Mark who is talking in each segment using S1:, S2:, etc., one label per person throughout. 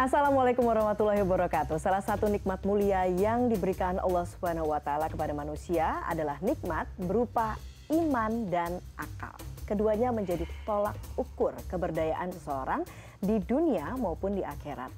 S1: Assalamualaikum warahmatullahi wabarakatuh. Salah satu nikmat mulia yang diberikan Allah Subhanahu wa taala kepada manusia adalah nikmat berupa iman dan akal. Keduanya menjadi tolak ukur keberdayaan seseorang di dunia maupun di akhirat.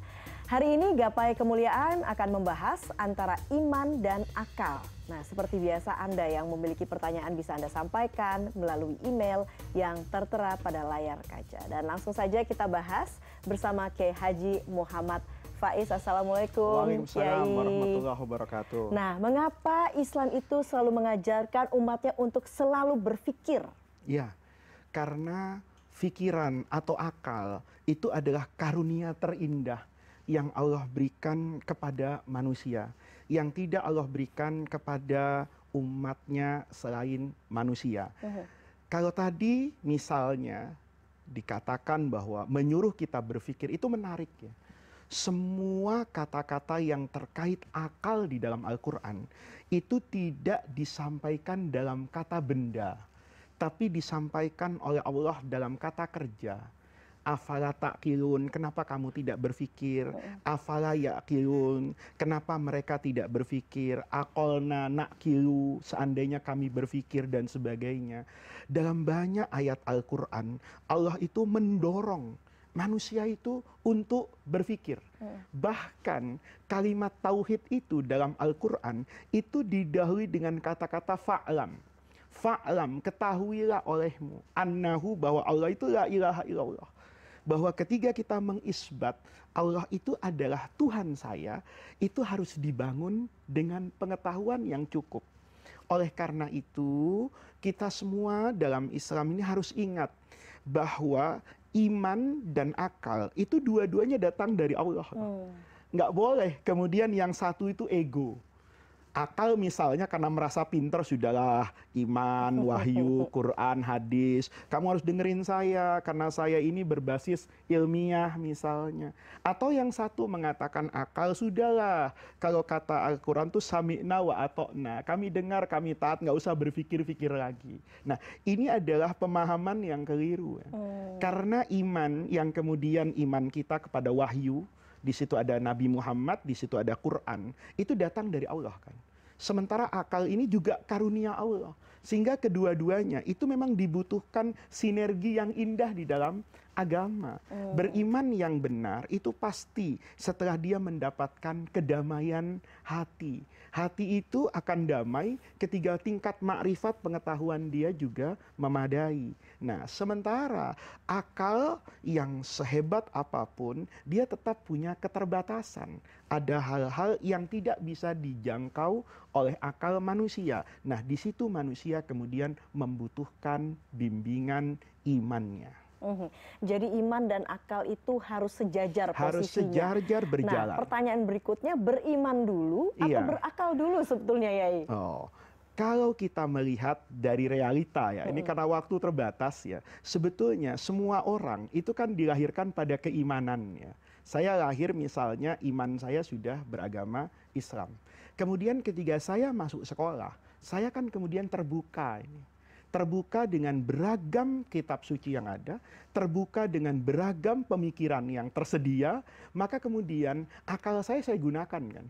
S1: Hari ini Gapai Kemuliaan akan membahas antara iman dan akal. Nah, seperti biasa Anda yang memiliki pertanyaan bisa Anda sampaikan melalui email yang tertera pada layar kaca. Dan langsung saja kita bahas bersama Kiai Haji Muhammad Faiz. Assalamualaikum. Waalaikumsalam warahmatullahi
S2: wabarakatuh. Nah,
S1: mengapa Islam itu selalu mengajarkan umatnya untuk selalu berpikir?
S2: Ya, karena fikiran atau akal itu adalah karunia terindah yang Allah berikan kepada manusia, yang tidak Allah berikan kepada umatnya selain manusia. Uh mhm. -huh. Kalau tadi misalnya dikatakan bahwa menyuruh kita berpikir itu menarik ya. Semua kata-kata yang terkait akal di dalam Al-Quran itu tidak disampaikan dalam kata benda, tapi disampaikan oleh Allah dalam kata kerja afala ta'kilun, kenapa kamu tidak berfikir? Afala ya'kilun, kenapa mereka tidak berfikir? Akolna na'kilu, seandainya kami berfikir dan sebagainya. Dalam banyak ayat Al-Quran, Allah itu mendorong manusia itu untuk berfikir. Mm. Bahkan kalimat tauhid itu dalam Al-Quran itu didahului dengan kata-kata fa'lam. Fa'lam, ketahuilah olehmu. Annahu bahwa Allah itu la ilaha illallah bahwa ketika kita mengisbat allah itu adalah tuhan saya itu harus dibangun dengan pengetahuan yang cukup oleh karena itu kita semua dalam islam ini harus ingat bahwa iman dan akal itu dua-duanya datang dari allah oh. nggak boleh kemudian yang satu itu ego akal misalnya karena merasa pinter sudahlah iman wahyu quran hadis kamu harus dengerin saya karena saya ini berbasis ilmiah misalnya atau yang satu mengatakan akal sudahlah kalau kata Al Quran tuh sami'na wa atokna kami dengar kami taat nggak usah berpikir-pikir lagi nah ini adalah pemahaman yang keliru ya. oh. karena iman yang kemudian iman kita kepada wahyu di situ ada Nabi Muhammad, di situ ada Quran, itu datang dari Allah kan. Sementara akal ini juga karunia Allah. Sehingga kedua-duanya itu memang dibutuhkan sinergi yang indah di dalam agama. Oh. Beriman yang benar itu pasti setelah dia mendapatkan kedamaian hati. Hati itu akan damai ketika tingkat makrifat pengetahuan dia juga memadai. Nah, sementara akal yang sehebat apapun, dia tetap punya keterbatasan. Ada hal-hal yang tidak bisa dijangkau oleh akal manusia. Nah, di situ manusia kemudian membutuhkan bimbingan imannya.
S1: Mm -hmm. Jadi iman dan akal itu harus sejajar harus posisinya. Harus sejajar nah, berjalan. Nah, pertanyaan berikutnya beriman dulu iya. atau berakal dulu sebetulnya Yai?
S2: Oh. Kalau kita melihat dari realita ya, -hmm. ini mhm. karena waktu terbatas ya. Sebetulnya semua orang itu kan dilahirkan pada keimanannya. Saya lahir misalnya iman saya sudah beragama Islam. Kemudian ketika saya masuk sekolah, saya kan kemudian terbuka ini terbuka dengan beragam kitab suci yang ada, terbuka dengan beragam pemikiran yang tersedia, maka kemudian akal saya saya gunakan kan.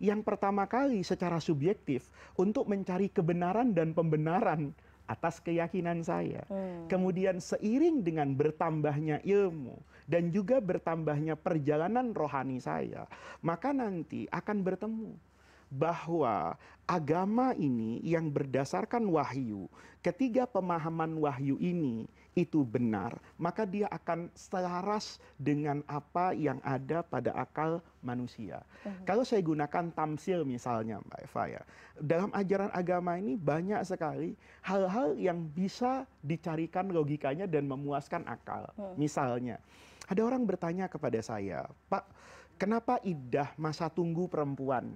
S2: Yang pertama kali secara subjektif untuk mencari kebenaran dan pembenaran atas keyakinan saya. Hmm. Kemudian seiring dengan bertambahnya ilmu dan juga bertambahnya perjalanan rohani saya, maka nanti akan bertemu bahwa agama ini yang berdasarkan wahyu, ketiga pemahaman wahyu ini itu benar, maka dia akan selaras dengan apa yang ada pada akal manusia. Kalau saya gunakan tamsil misalnya Mbak Eva ya, dalam ajaran agama ini banyak sekali hal-hal yang bisa dicarikan logikanya dan memuaskan akal. Hmm. Misalnya, ada orang bertanya kepada saya, Pak, kenapa idah masa tunggu perempuan?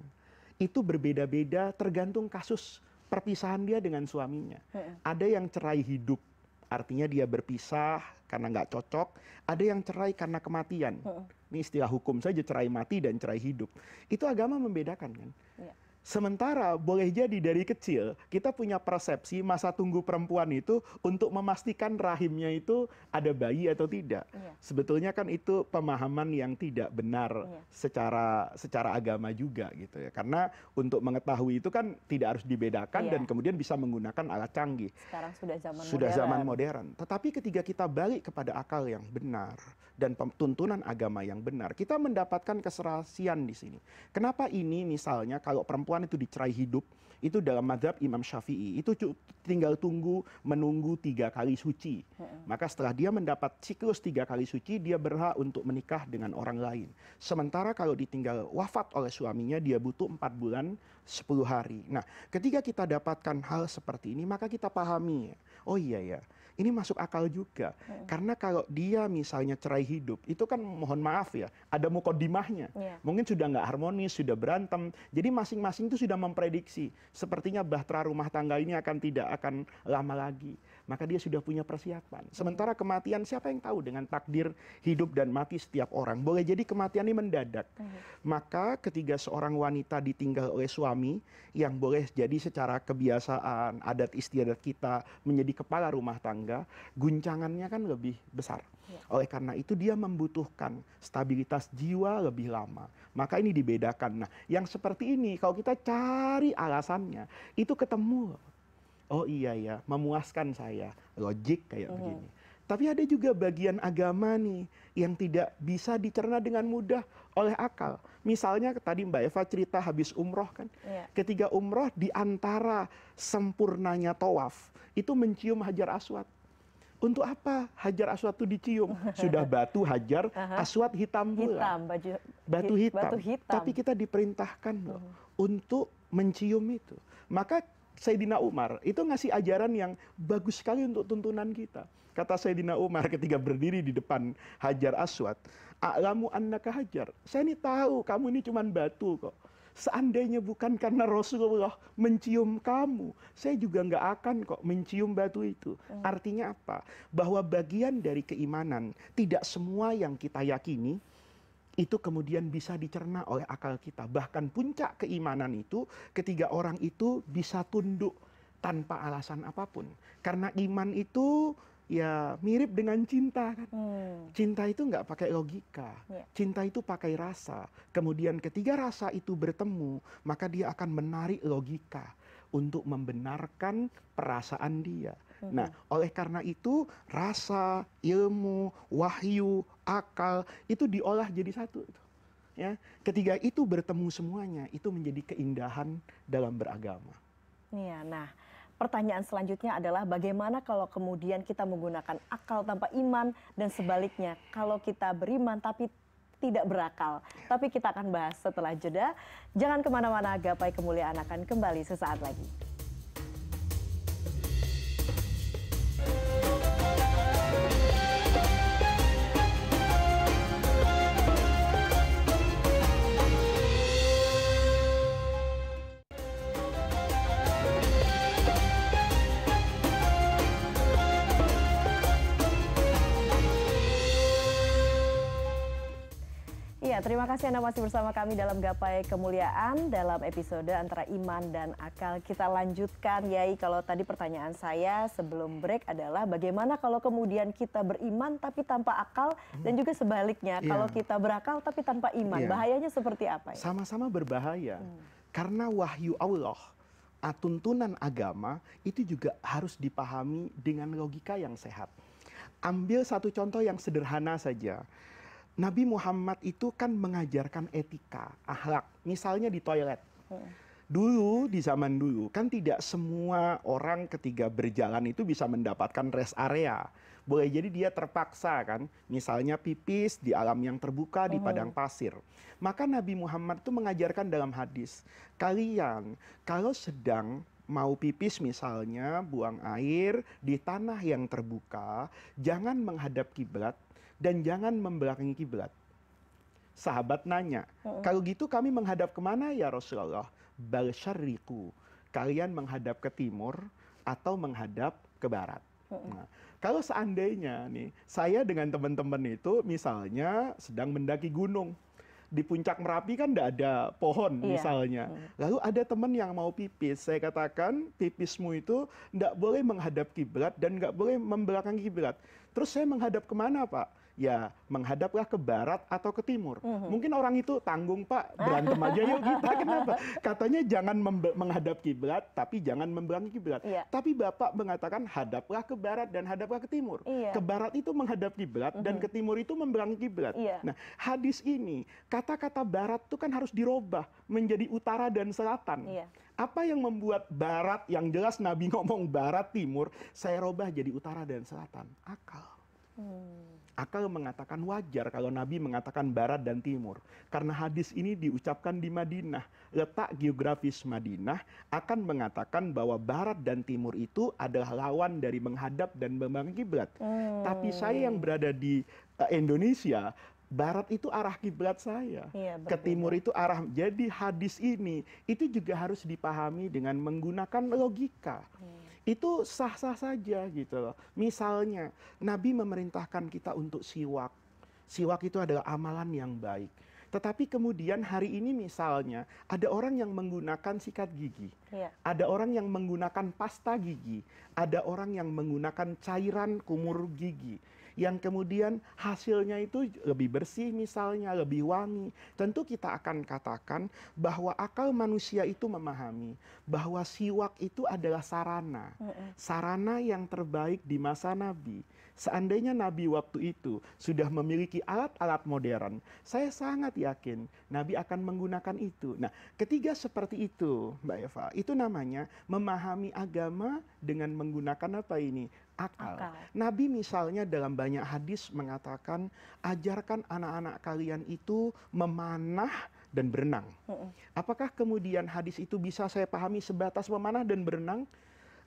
S2: itu berbeda beda tergantung kasus perpisahan dia dengan suaminya ada yang cerai hidup artinya dia berpisah karena nggak cocok ada yang cerai karena kematian ini istilah hukum saja cerai mati dan cerai hidup itu agama membedakan kan iya sementara boleh jadi dari kecil kita punya persepsi masa tunggu perempuan itu untuk memastikan rahimnya itu ada bayi atau tidak iya. sebetulnya kan itu pemahaman yang tidak benar iya. secara secara agama juga gitu ya karena untuk mengetahui itu kan tidak harus dibedakan iya. dan kemudian bisa menggunakan alat canggih
S1: sekarang sudah zaman sudah zaman
S2: modern tetapi ketika kita balik kepada akal yang benar dan tuntunan agama yang benar kita mendapatkan keserasian di sini kenapa ini misalnya kalau perempuan perempuan itu dicerai hidup itu dalam madhab imam syafi'i itu tinggal tunggu menunggu tiga kali suci maka setelah dia mendapat siklus tiga kali suci dia berhak untuk menikah dengan orang lain sementara kalau ditinggal wafat oleh suaminya dia butuh empat bulan sepuluh hari nah ketika kita dapatkan hal seperti ini maka kita pahami oh iya ya ini masuk akal juga hmm. karena kalau dia misalnya cerai hidup itu kan mohon maaf ya ada mukodimahnya iya. mungkin sudah nggak harmonis sudah berantem jadi masing masing itu sudah memprediksi sepertinya bahtera rumah tangga ini akan tidak akan lama lagi maka dia sudah punya persiapan. Sementara kematian siapa yang tahu dengan takdir hidup dan mati setiap orang. Boleh jadi kematian ini mendadak. Maka ketika seorang wanita ditinggal oleh suami yang boleh jadi secara kebiasaan adat istiadat kita menjadi kepala rumah tangga, guncangannya kan lebih besar. Ya. Oleh karena itu dia membutuhkan stabilitas jiwa lebih lama. Maka ini dibedakan. Nah, yang seperti ini kalau kita cari alasannya, itu ketemu oh iya ya memuaskan saya logik kayak begini tapi ada juga bagian agama nih yang tidak bisa dicerna dengan mudah oleh akal. Misalnya tadi Mbak Eva cerita habis umroh kan. Yeah. Ketika umroh diantara sempurnanya tawaf itu mencium hajar aswad. Untuk apa hajar aswad itu dicium? Sudah batu hajar aswad hitam pula. Hitam, baju, batu hitam. Batu hitam. Tapi kita diperintahkan loh uh untuk mencium itu. Maka Sayyidina Umar itu ngasih ajaran yang bagus sekali untuk tuntunan kita. Kata Sayyidina Umar ketika berdiri di depan Hajar Aswad, "A'lamu annaka Hajar." Saya ini tahu kamu ini cuma batu kok. Seandainya bukan karena Rasulullah mencium kamu, saya juga nggak akan kok mencium batu itu. Hmm. Artinya apa? Bahwa bagian dari keimanan tidak semua yang kita yakini itu kemudian bisa dicerna oleh akal kita. Bahkan puncak keimanan itu ketiga orang itu bisa tunduk tanpa alasan apapun. Karena iman itu ya mirip dengan cinta kan. Hmm. Cinta itu nggak pakai logika. Yeah. Cinta itu pakai rasa. Kemudian ketiga rasa itu bertemu, maka dia akan menarik logika untuk membenarkan perasaan dia mm-hmm. nah oleh karena itu rasa ilmu wahyu akal itu diolah jadi satu ya ketiga itu bertemu semuanya itu menjadi keindahan dalam beragama
S1: iya nah pertanyaan selanjutnya adalah bagaimana kalau kemudian kita menggunakan akal tanpa iman dan sebaliknya kalau kita beriman tapi tidak berakal. Tapi kita akan bahas setelah jeda. Jangan kemana-mana, gapai kemuliaan akan kembali sesaat lagi. terima kasih Anda masih bersama kami dalam Gapai Kemuliaan dalam episode antara iman dan akal. Kita lanjutkan Yai kalau tadi pertanyaan saya sebelum break adalah bagaimana kalau kemudian kita beriman tapi tanpa akal hmm. dan juga sebaliknya yeah. kalau kita berakal tapi tanpa iman. Yeah. Bahayanya seperti
S2: apa ya? Sama-sama berbahaya. Hmm. Karena wahyu Allah tuntunan agama itu juga harus dipahami dengan logika yang sehat. Ambil satu contoh yang sederhana saja. Nabi Muhammad itu kan mengajarkan etika, ahlak. Misalnya di toilet. Hmm. Dulu di zaman dulu kan tidak semua orang ketika berjalan itu bisa mendapatkan rest area. Boleh jadi dia terpaksa kan, misalnya pipis di alam yang terbuka di hmm. padang pasir. Maka Nabi Muhammad itu mengajarkan dalam hadis, kalian kalau sedang mau pipis misalnya buang air di tanah yang terbuka, jangan menghadap kiblat, dan jangan membelakangi kiblat. Sahabat nanya, kalau gitu kami menghadap kemana ya Rasulullah? Bal syariku. Kalian menghadap ke timur atau menghadap ke barat. Nah, kalau seandainya nih, saya dengan teman-teman itu misalnya sedang mendaki gunung. Di puncak Merapi kan tidak ada pohon iya. misalnya. Lalu ada teman yang mau pipis. Saya katakan pipismu itu tidak boleh menghadap kiblat dan nggak boleh membelakangi kiblat. Terus saya menghadap kemana Pak? ya menghadaplah ke barat atau ke timur mhm. mungkin orang itu tanggung pak berantem aja yuk kita kenapa katanya jangan menghadap kiblat tapi jangan membelangi kiblat iya. tapi bapak mengatakan hadaplah ke barat dan hadaplah ke timur iya. ke barat itu menghadap kiblat dan mhm. ke timur itu membelangi kiblat iya. nah hadis ini kata-kata barat itu kan harus dirubah menjadi utara dan selatan apa yang membuat barat yang jelas Nabi ngomong barat timur saya robah jadi utara dan selatan akal hmm. Akal mengatakan wajar kalau Nabi mengatakan barat dan timur. Karena hadis ini diucapkan di Madinah. Letak geografis Madinah akan mengatakan bahwa barat dan timur itu adalah lawan dari menghadap dan membangun kiblat. Hmm. Oh. Tapi saya yang berada di eh, Indonesia barat itu arah kiblat saya, iya, ke timur itu arah. Jadi hadis ini itu juga harus dipahami dengan menggunakan logika. Hmm itu sah sah saja gitu loh misalnya nabi memerintahkan kita untuk siwak siwak itu adalah amalan yang baik tetapi kemudian hari ini misalnya ada orang yang menggunakan sikat gigi, ya. ada orang yang menggunakan pasta gigi, ada orang yang menggunakan cairan kumur gigi, yang kemudian hasilnya itu lebih bersih misalnya, lebih wangi. Tentu kita akan katakan bahwa akal manusia itu memahami bahwa siwak itu adalah sarana. Sarana yang terbaik di masa Nabi. Seandainya Nabi waktu itu sudah memiliki alat-alat modern, saya sangat yakin Nabi akan menggunakan itu. Nah, ketiga seperti itu, Mbak Eva, itu namanya memahami agama dengan menggunakan apa ini? akal. Nabi misalnya dalam banyak hadis mengatakan, ajarkan anak-anak kalian itu memanah dan berenang. Apakah kemudian hadis itu bisa saya pahami sebatas memanah dan berenang?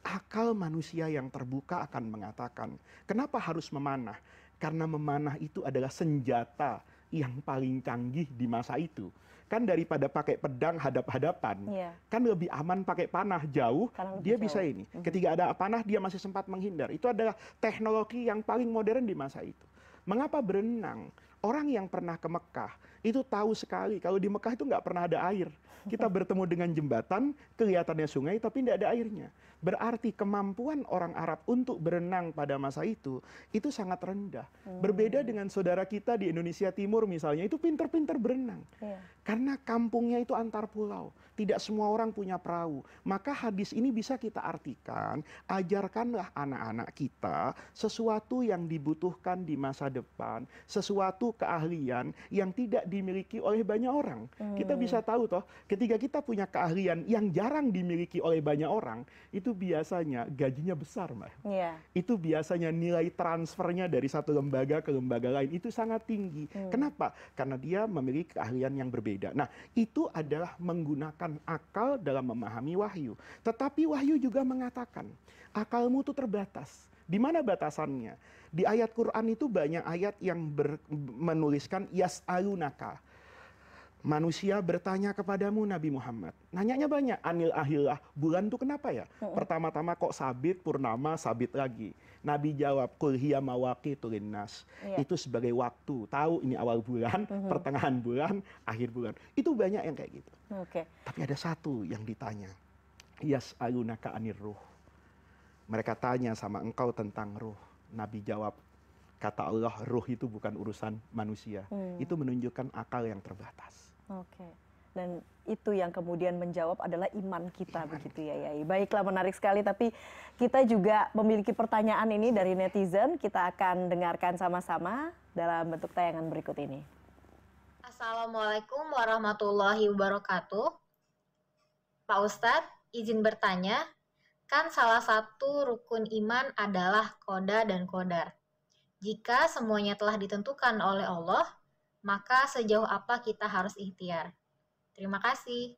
S2: Akal manusia yang terbuka akan mengatakan, kenapa harus memanah? Karena memanah itu adalah senjata yang paling canggih di masa itu kan daripada pakai pedang hadap hadapan iya. kan lebih aman pakai panah jauh dia bisa ini mhm. ketika ada panah dia masih sempat menghindar itu adalah teknologi yang paling modern di masa itu mengapa berenang orang yang pernah ke mekah itu tahu sekali kalau di Mekah itu nggak pernah ada air. Kita bertemu dengan jembatan, kelihatannya sungai tapi tidak ada airnya. Berarti kemampuan orang Arab untuk berenang pada masa itu itu sangat rendah. Hmm. Berbeda dengan saudara kita di Indonesia Timur misalnya itu pinter-pinter berenang. Iya. Karena kampungnya itu antar pulau, tidak semua orang punya perahu. Maka hadis ini bisa kita artikan, ajarkanlah anak-anak kita sesuatu yang dibutuhkan di masa depan, sesuatu keahlian yang tidak dimiliki oleh banyak orang. Hmm. Kita bisa tahu toh, ketika kita punya keahlian yang jarang dimiliki oleh banyak orang, itu biasanya gajinya besar, mbak. Yeah. Itu biasanya nilai transfernya dari satu lembaga ke lembaga lain itu sangat tinggi. Hmm. Kenapa? Karena dia memiliki keahlian yang berbeda. Nah, itu adalah menggunakan akal dalam memahami wahyu. Tetapi wahyu juga mengatakan, akalmu itu terbatas di mana batasannya di ayat Quran itu banyak ayat yang ber, menuliskan yas alunaka manusia bertanya kepadamu Nabi Muhammad. Nanyanya banyak, anil ahilah, bulan itu kenapa ya? Pertama-tama kok sabit, purnama, sabit lagi. Nabi jawab, kulhiya mawaki tulinnas. Yeah. Itu sebagai waktu, tahu ini awal bulan, mm-hmm. pertengahan bulan, akhir bulan. Itu banyak yang kayak gitu. Okay. Tapi ada satu yang ditanya. Yas alunaka anir ruh mereka tanya sama engkau tentang ruh. Nabi jawab, kata Allah ruh itu bukan urusan manusia. Hmm. Itu menunjukkan akal yang terbatas.
S1: Oke. Okay. Dan itu yang kemudian menjawab adalah iman kita iman. begitu ya Yai. Baiklah menarik sekali tapi kita juga memiliki pertanyaan ini dari netizen. Kita akan dengarkan sama-sama dalam bentuk tayangan berikut ini. Assalamualaikum warahmatullahi wabarakatuh. Pak Ustadz, izin bertanya, Kan salah satu rukun iman adalah koda dan kodar. Jika semuanya telah ditentukan oleh Allah, maka sejauh apa kita harus ikhtiar? Terima kasih.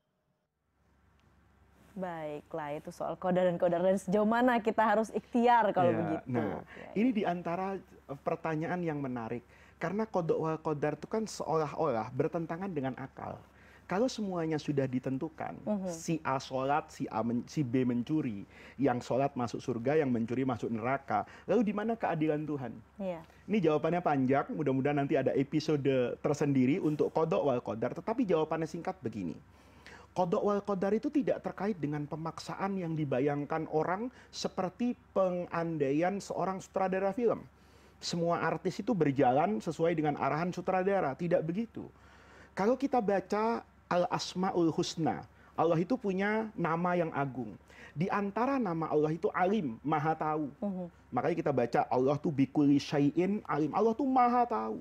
S1: Baiklah, itu soal koda dan kodar dan sejauh mana kita harus ikhtiar kalau ya, begitu. Nah,
S2: okay. ini diantara eh, pertanyaan yang menarik. Karena kodok wal eh, kodar itu kan seolah-olah bertentangan dengan akal kalau semuanya sudah ditentukan mhm. si a sholat si A si b mencuri yang sholat masuk surga yang mencuri masuk neraka lalu di mana keadilan Tuhan iya. ini jawabannya panjang mudah mudahan nanti ada episode tersendiri untuk kodok wal kodar tetapi jawabannya singkat begini Kodok wal kodar itu tidak terkait dengan pemaksaan yang dibayangkan orang seperti pengandaian seorang sutradara film. Semua artis itu berjalan sesuai dengan arahan sutradara, tidak begitu. Kalau kita baca al asmaul husna Allah itu punya nama yang agung. Di antara nama Allah itu alim, maha tahu. Uhum. Makanya kita baca Allah tuh bikuli syai'in alim. Allah tuh maha tahu.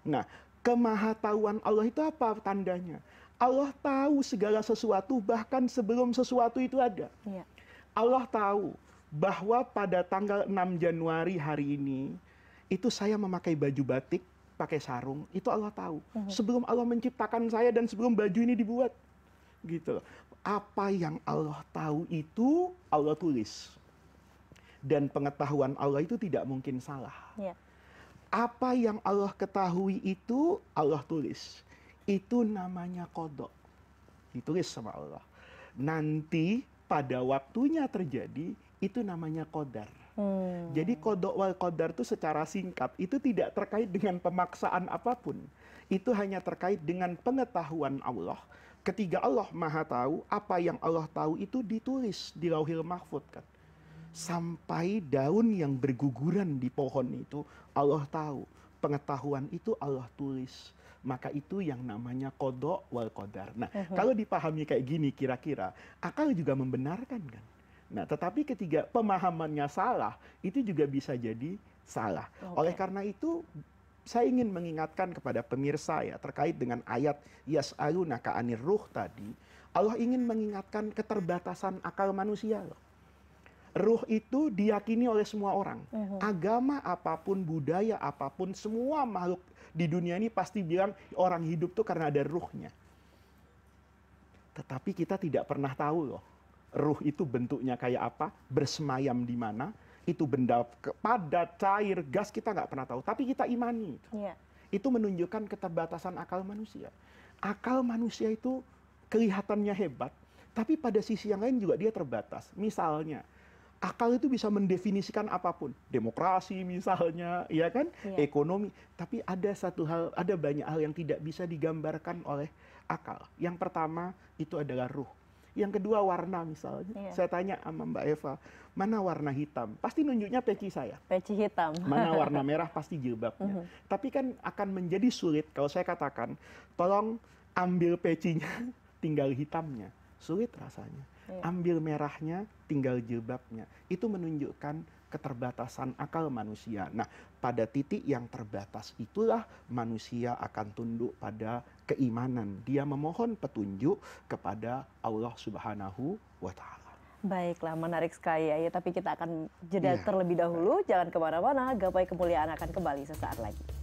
S2: Nah, kemahatauan Allah itu apa tandanya? Allah tahu segala sesuatu bahkan sebelum sesuatu itu ada. Ya. Allah tahu bahwa pada tanggal 6 Januari hari ini itu saya memakai baju batik pakai sarung itu Allah tahu mhm. sebelum Allah menciptakan saya dan sebelum baju ini dibuat gitu loh apa yang Allah tahu itu Allah tulis dan pengetahuan Allah itu tidak mungkin salah ya. apa yang Allah ketahui itu Allah tulis itu namanya kodok ditulis sama Allah nanti pada waktunya terjadi itu namanya kodar Hmm. jadi kodok wal kodar itu secara singkat itu tidak terkait dengan pemaksaan apapun itu hanya terkait dengan pengetahuan Allah ketiga Allah maha tahu apa yang Allah tahu itu ditulis di lauhil mahfud kan sampai daun yang berguguran di pohon itu Allah tahu pengetahuan itu Allah tulis maka itu yang namanya kodok wal kodar. Nah, uh kalau dipahami kayak gini kira-kira, akal juga membenarkan kan? nah tetapi ketika pemahamannya salah itu juga bisa jadi salah oleh karena itu saya ingin mengingatkan kepada pemirsa ya terkait dengan ayat yas'alunaka anir ruh tadi Allah ingin mengingatkan keterbatasan akal manusia loh Ruh itu diyakini oleh semua orang. Agama apapun, budaya apapun, semua makhluk di dunia ini pasti bilang orang hidup tuh karena ada ruhnya. Tetapi kita tidak pernah tahu loh ruh itu bentuknya kayak apa, bersemayam di mana, itu benda padat, cair, gas kita nggak pernah tahu, tapi kita imani. Itu. Ya. itu menunjukkan keterbatasan akal manusia. Akal manusia itu kelihatannya hebat, tapi pada sisi yang lain juga dia terbatas. Misalnya, akal itu bisa mendefinisikan apapun, demokrasi misalnya, ya kan, ya. ekonomi. Tapi ada satu hal, ada banyak hal yang tidak bisa digambarkan oleh akal. Yang pertama itu adalah ruh yang kedua warna misalnya iya. saya tanya sama Mbak Eva mana warna hitam pasti nunjuknya peci saya peci hitam mana warna merah pasti jilbabnya mm-hmm. tapi kan akan menjadi sulit kalau saya katakan tolong ambil pecinya tinggal hitamnya sulit rasanya iya. ambil merahnya tinggal jilbabnya itu menunjukkan keterbatasan akal manusia. Nah, pada titik yang terbatas itulah manusia akan tunduk pada keimanan. Dia memohon petunjuk kepada Allah Subhanahu wa taala.
S1: Baiklah, menarik sekali ya, tapi kita akan jeda ya. terlebih dahulu. Jangan kemana-mana, gapai kemuliaan akan kembali sesaat lagi.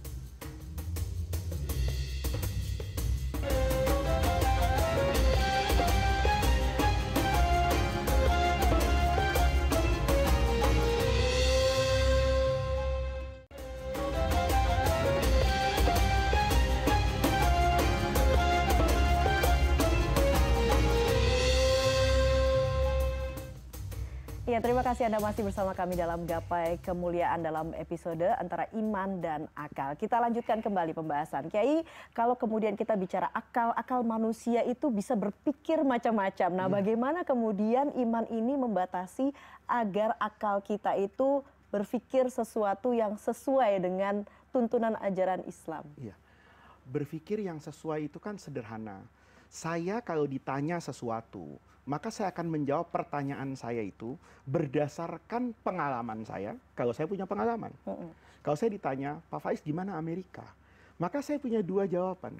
S1: kasih Anda masih bersama kami dalam Gapai Kemuliaan dalam episode antara iman dan akal. Kita lanjutkan kembali pembahasan. Kiai, kalau kemudian kita bicara akal, akal manusia itu bisa berpikir macam-macam. Nah, iya. bagaimana kemudian iman ini membatasi agar akal kita itu berpikir sesuatu yang sesuai dengan tuntunan ajaran Islam?
S2: Iya. Berpikir yang sesuai itu kan sederhana saya kalau ditanya sesuatu, maka saya akan menjawab pertanyaan saya itu berdasarkan pengalaman saya. Kalau saya punya pengalaman, kalau saya ditanya, Pak Faiz gimana Amerika? Maka saya punya dua jawaban.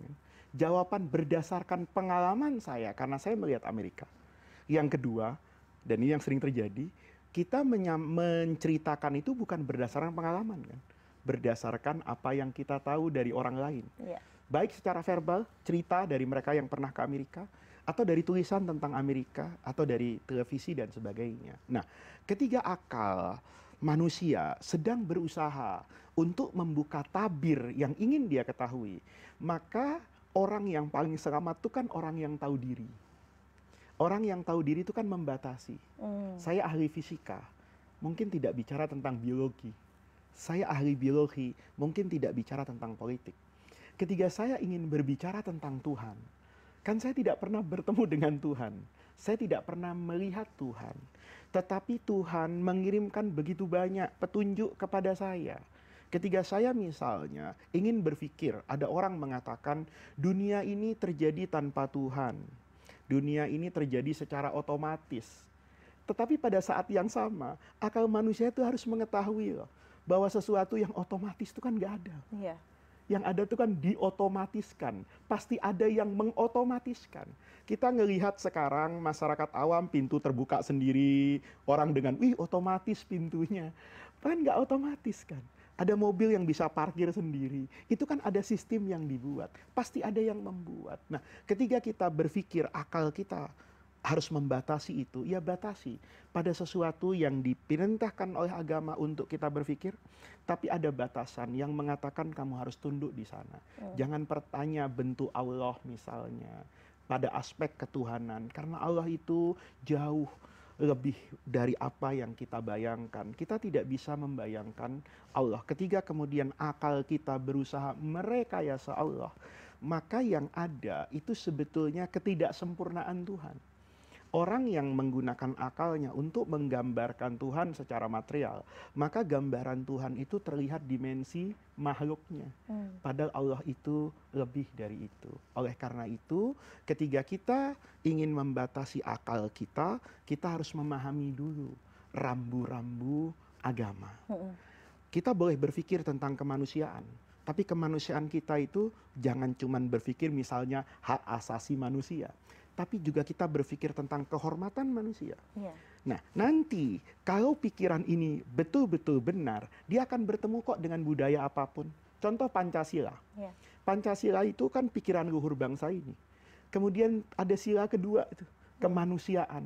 S2: Jawaban berdasarkan pengalaman saya karena saya melihat Amerika. Yang kedua, dan ini yang sering terjadi, kita menceritakan itu bukan berdasarkan pengalaman kan, berdasarkan apa yang kita tahu dari orang lain. Yeah baik secara verbal cerita dari mereka yang pernah ke Amerika atau dari tulisan tentang Amerika atau dari televisi dan sebagainya. Nah, ketiga akal manusia sedang berusaha untuk membuka tabir yang ingin dia ketahui, maka orang yang paling selamat itu kan orang yang tahu diri. Orang yang tahu diri itu kan membatasi. Hmm. Saya ahli fisika, mungkin tidak bicara tentang biologi. Saya ahli biologi, mungkin tidak bicara tentang politik ketika saya ingin berbicara tentang Tuhan, kan saya tidak pernah bertemu dengan Tuhan. Saya tidak pernah melihat Tuhan. Tetapi Tuhan mengirimkan begitu banyak petunjuk kepada saya. Ketika saya misalnya ingin berpikir, ada orang mengatakan dunia ini terjadi tanpa Tuhan. Dunia ini terjadi secara otomatis. Tetapi pada saat yang sama, akal manusia itu harus mengetahui loh, bahwa sesuatu yang otomatis itu kan gak ada. Yeah yang ada itu kan diotomatiskan. Pasti ada yang mengotomatiskan. Kita ngelihat sekarang masyarakat awam pintu terbuka sendiri, orang dengan wih otomatis pintunya. Kan nggak otomatis kan. Ada mobil yang bisa parkir sendiri. Itu kan ada sistem yang dibuat. Pasti ada yang membuat. Nah, ketika kita berpikir akal kita harus membatasi itu, ya batasi pada sesuatu yang diperintahkan oleh agama untuk kita berpikir, tapi ada batasan yang mengatakan kamu harus tunduk di sana. Hmm. Jangan bertanya bentuk Allah misalnya pada aspek ketuhanan, karena Allah itu jauh lebih dari apa yang kita bayangkan. Kita tidak bisa membayangkan Allah. Ketiga kemudian akal kita berusaha merekayasa Allah, maka yang ada itu sebetulnya ketidaksempurnaan Tuhan orang yang menggunakan akalnya untuk menggambarkan Tuhan secara material, maka gambaran Tuhan itu terlihat dimensi makhluknya. Hmm. Padahal Allah itu lebih dari itu. Oleh karena itu, ketika kita ingin membatasi akal kita, kita harus memahami dulu rambu-rambu agama. Hmm. Kita boleh berpikir tentang kemanusiaan, tapi kemanusiaan kita itu jangan cuma berpikir misalnya hak asasi manusia tapi juga kita berpikir tentang kehormatan manusia. Iya. Nah, nanti kalau pikiran ini betul-betul benar, dia akan bertemu kok dengan budaya apapun. Contoh Pancasila. Iya. Pancasila itu kan pikiran luhur bangsa ini. Kemudian ada sila kedua itu, kemanusiaan.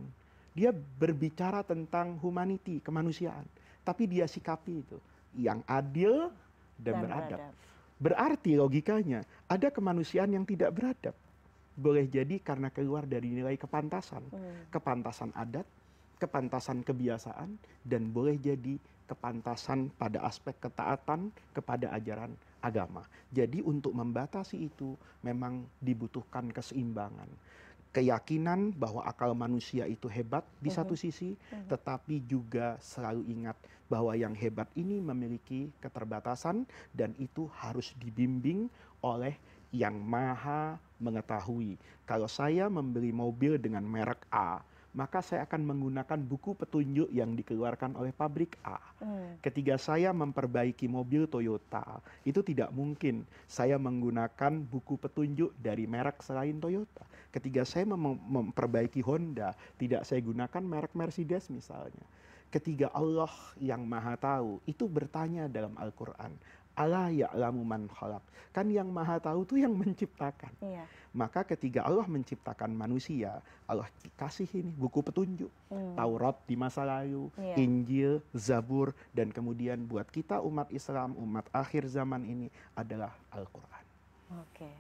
S2: Dia berbicara tentang humanity, kemanusiaan. Tapi dia sikapi itu yang adil
S1: dan, dan beradab. beradab.
S2: Berarti logikanya ada kemanusiaan yang tidak beradab boleh jadi karena keluar dari nilai kepantasan hmm. kepantasan adat kepantasan kebiasaan dan boleh jadi kepantasan pada aspek ketaatan kepada ajaran agama jadi untuk membatasi itu memang dibutuhkan keseimbangan keyakinan bahwa akal manusia itu hebat di satu hmm. sisi, hmm. tetapi juga selalu ingat bahwa yang hebat ini memiliki keterbatasan dan itu harus dibimbing oleh yang maha mengetahui kalau saya membeli mobil dengan merek A maka saya akan menggunakan buku petunjuk yang dikeluarkan oleh pabrik A. Hmm. Ketika saya memperbaiki mobil Toyota, itu tidak mungkin saya menggunakan buku petunjuk dari merek selain Toyota. Ketika saya mem memperbaiki Honda, tidak saya gunakan merek Mercedes misalnya. ketika Allah yang Maha Tahu itu bertanya dalam Al-Qur'an, Allah ya'lamu man khalaq. Kan yang maha tahu itu yang menciptakan. Iya. Maka ketika Allah menciptakan manusia, Allah kasih ini buku petunjuk. Hmm. Taurat di masa lalu, iya. Injil, Zabur, dan kemudian buat kita umat Islam, umat akhir zaman ini adalah Al-Quran.
S1: Oke.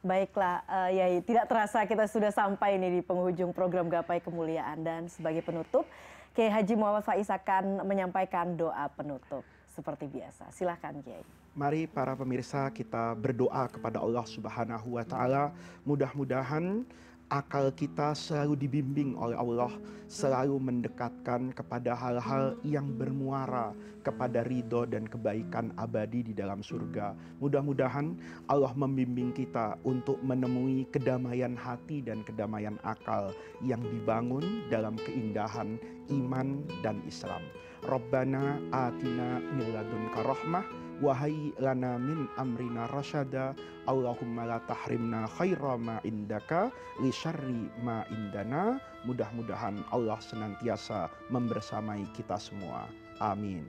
S1: Baiklah, uh, Yai, tidak terasa kita sudah sampai nih di penghujung program Gapai Kemuliaan. Dan sebagai penutup, K. Haji Muhammad Faiz akan menyampaikan doa penutup seperti biasa. Silahkan Kiai.
S2: Mari para pemirsa kita berdoa kepada Allah Subhanahu wa taala, mudah-mudahan akal kita selalu dibimbing oleh Allah, selalu mendekatkan kepada hal-hal yang bermuara kepada ridho dan kebaikan abadi di dalam surga. Mudah-mudahan Allah membimbing kita untuk menemui kedamaian hati dan kedamaian akal yang dibangun dalam keindahan iman dan Islam. Rabbana atina miladun karahmah wahai lana min amrina rasyada Allahumma la tahrimna khaira ma indaka li syarri ma indana mudah-mudahan Allah senantiasa membersamai kita semua amin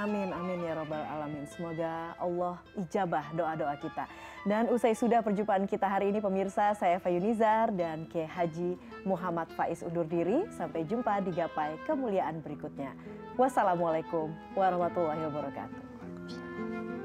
S1: Amin, amin ya robbal alamin. Semoga Allah ijabah doa-doa kita. Dan usai sudah perjumpaan kita hari ini pemirsa, saya Fayunizar dan K. Haji Muhammad Faiz undur diri. Sampai jumpa di gapai kemuliaan berikutnya. Wassalamualaikum warahmatullahi wabarakatuh.